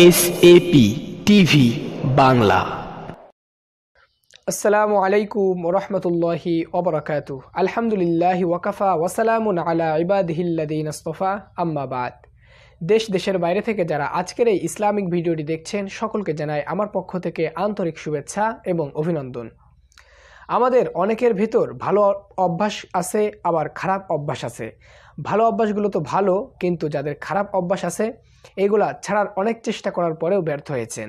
S SAP TV Bangla আসসালামু আলাইকুম রহমতুল্লাহি অবরাকাতু আলহামদুলিল্লাহি ওয়াকাফা ওয়াসালামুন আলা ইবাদহিল্লাদিন আস্তফা আম্মাবাদ দেশ দেশের বাইরে থেকে যারা আজকের এই ইসলামিক ভিডিওটি দেখছেন সকলকে জানাই আমার পক্ষ থেকে আন্তরিক শুভেচ্ছা এবং অভিনন্দন আমাদের অনেকের ভেতর ভালো অভ্যাস আছে আবার খারাপ অভ্যাস আছে ভালো অভ্যাসগুলো তো ভালো কিন্তু যাদের খারাপ অভ্যাস আছে এগুলা ছাড়ার অনেক চেষ্টা করার পরেও ব্যর্থ হয়েছেন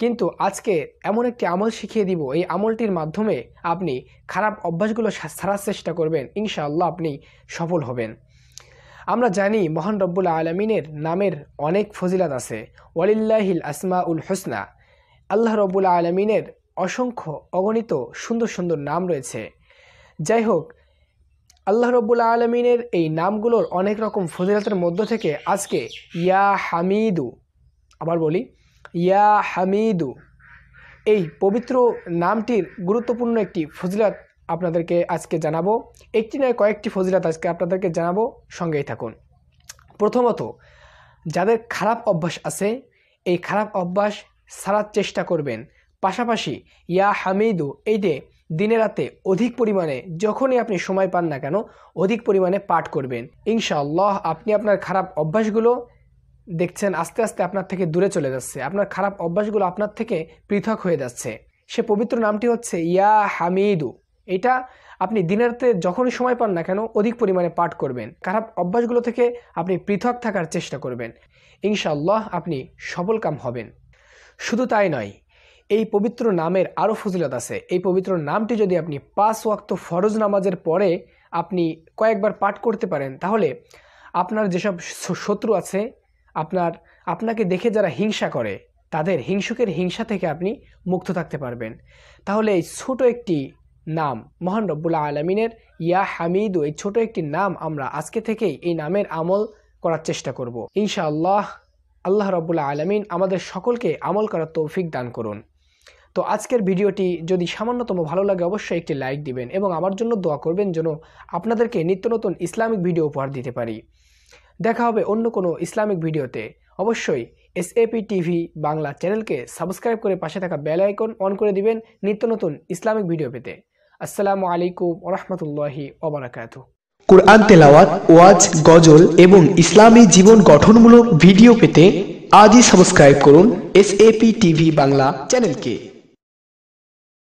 কিন্তু আজকে এমন একটি আমল শিখিয়ে দিব এই আমলটির মাধ্যমে আপনি খারাপ অভ্যাসগুলো ছাড়ার চেষ্টা করবেন ইনশাআল্লাহ আপনি সফল হবেন আমরা জানি মহান রব্বুল আলমিনের নামের অনেক ফজিলাত আছে ওয়ালিল্লাহিল আসমা উল হোসনা আল্লাহ রব্বুল আলমিনের অসংখ্য অগণিত সুন্দর সুন্দর নাম রয়েছে যাই হোক আল্লাহ রব্বুল আলমিনের এই নামগুলোর অনেক রকম ফজিলতের মধ্য থেকে আজকে ইয়া হামিদু আবার বলি ইয়া হামিদু এই পবিত্র নামটির গুরুত্বপূর্ণ একটি ফজিলাত আপনাদেরকে আজকে জানাবো একটি নয় কয়েকটি ফজিলাত আজকে আপনাদেরকে জানাবো সঙ্গেই থাকুন প্রথমত যাদের খারাপ অভ্যাস আছে এই খারাপ অভ্যাস সারার চেষ্টা করবেন পাশাপাশি ইয়া হামিদু এইটে দিনে রাতে অধিক পরিমাণে যখনই আপনি সময় পান না কেন অধিক পরিমাণে পাঠ করবেন ইনশাআল্লাহ আপনি আপনার খারাপ অভ্যাসগুলো দেখছেন আস্তে আস্তে আপনার থেকে দূরে চলে যাচ্ছে আপনার খারাপ অভ্যাসগুলো আপনার থেকে পৃথক হয়ে যাচ্ছে সে পবিত্র নামটি হচ্ছে ইয়া হামিদু এটা আপনি দিনেরতে যখনই সময় পান না কেন অধিক পরিমাণে পাঠ করবেন খারাপ অভ্যাসগুলো থেকে আপনি পৃথক থাকার চেষ্টা করবেন ইনশাআল্লাহ আপনি সবল কাম হবেন শুধু তাই নয় এই পবিত্র নামের আরও ফজিলত আছে এই পবিত্র নামটি যদি আপনি পাঁচ ওয়াক্ত ফরজ নামাজের পরে আপনি কয়েকবার পাঠ করতে পারেন তাহলে আপনার যেসব শত্রু আছে আপনার আপনাকে দেখে যারা হিংসা করে তাদের হিংসুকের হিংসা থেকে আপনি মুক্ত থাকতে পারবেন তাহলে এই ছোট একটি নাম মহান রব্বুল্লা আলমিনের ইয়া হামিদু এই ছোট একটি নাম আমরা আজকে থেকেই এই নামের আমল করার চেষ্টা করব ইনশাআল্লাহ আল্লাহ রব্বুল্লা আলমিন আমাদের সকলকে আমল করার তৌফিক দান করুন তো আজকের ভিডিওটি যদি সামান্যতম ভালো লাগে অবশ্যই একটি লাইক দিবেন এবং আমার জন্য দোয়া করবেন যেন আপনাদেরকে নিত্য নতুন ইসলামিক ভিডিও উপহার দিতে পারি দেখা হবে অন্য কোনো ইসলামিক ভিডিওতে অবশ্যই এসএপি টিভি বাংলা চ্যানেলকে সাবস্ক্রাইব করে পাশে থাকা বেল আইকন অন করে দিবেন নিত্য নতুন ইসলামিক ভিডিও পেতে আসসালামু আলাইকুম ওরহমতুল্লাহি ওবরাকাতু কোরআন তেলাওয়াত ওয়াজ গজল এবং ইসলামী জীবন গঠনমূলক ভিডিও পেতে আজই সাবস্ক্রাইব করুন পি টিভি বাংলা চ্যানেলকে